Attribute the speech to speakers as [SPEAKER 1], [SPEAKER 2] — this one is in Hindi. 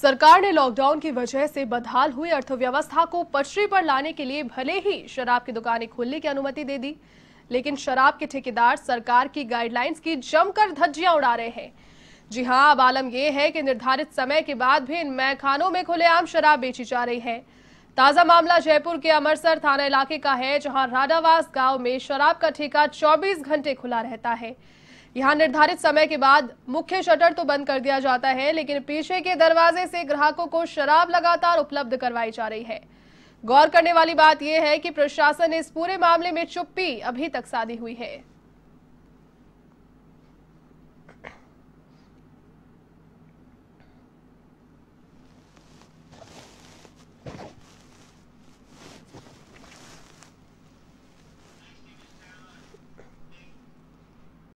[SPEAKER 1] सरकार ने लॉकडाउन की वजह से बदहाल हुई अर्थव्यवस्था को पटरी पर लाने के लिए भले ही शराब की दुकानें खोलने की अनुमति दे दी लेकिन शराब के ठेकेदार सरकार की गाइडलाइंस की जमकर धज्जियां उड़ा रहे हैं जी हां अब आलम यह है कि निर्धारित समय के बाद भी इन मैखानों में खुलेआम शराब बेची जा रही है ताजा मामला जयपुर के अमरसर थाना इलाके का है जहां राडावास गांव में शराब का ठेका 24 घंटे खुला रहता है यहाँ निर्धारित समय के बाद मुख्य शटर तो बंद कर दिया जाता है लेकिन पीछे के दरवाजे से ग्राहकों को शराब लगातार उपलब्ध करवाई जा रही है गौर करने वाली बात यह है कि प्रशासन इस पूरे मामले में चुप्पी अभी तक साधी हुई है